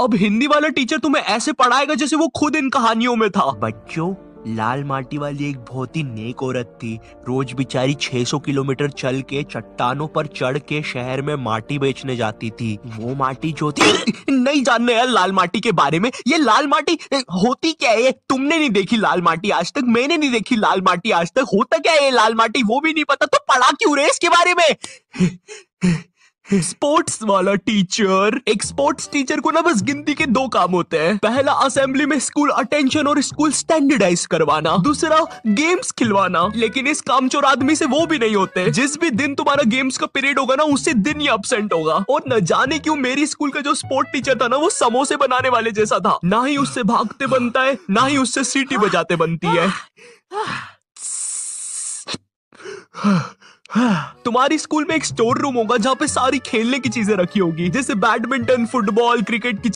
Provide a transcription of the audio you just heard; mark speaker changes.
Speaker 1: अब हिंदी वाला टीचर तुम्हें ऐसे पढ़ाएगा जैसे वो खुद इन कहानियों में था बच्चों लाल माटी वाली एक बहुत ही नेक औरत थी रोज बिचारी 600 किलोमीटर चल के चट्टानों पर चढ़ के शहर में माटी बेचने जाती थी वो माटी जो थी नहीं
Speaker 2: जानने यार लाल माटी के बारे में ये लाल माटी होती क्या है तुमने नहीं देखी लाल माटी आज तक मैंने नहीं देखी लाल माटी आज तक होता क्या है लाल माटी वो भी नहीं पता तो पढ़ा क्यों रे इसके बारे में स्पोर्ट्स वाला टीचर एक स्पोर्ट्स टीचर को ना बस गिनती के दो काम होते हैं पहला असेंबली में स्कूल अटेंशन और स्कूल स्टैंडर्डाइज करवाना दूसरा गेम्स खिलवाना लेकिन इस कामचोर आदमी से वो भी नहीं होते जिस भी दिन तुम्हारा गेम्स का पीरियड होगा ना उसी दिन ही अपसेंट होगा और न जाने क्यों मेरी स्कूल का जो स्पोर्ट टीचर था ना वो समोसे बनाने वाले जैसा था ना ही उससे भागते बनता है ना ही उससे सीटी बजाते बनती है तुम्हारी स्कूल में एक स्टोर रूम होगा जहाँ पे सारी खेलने की चीजें रखी होगी जैसे बैडमिंटन फुटबॉल क्रिकेट की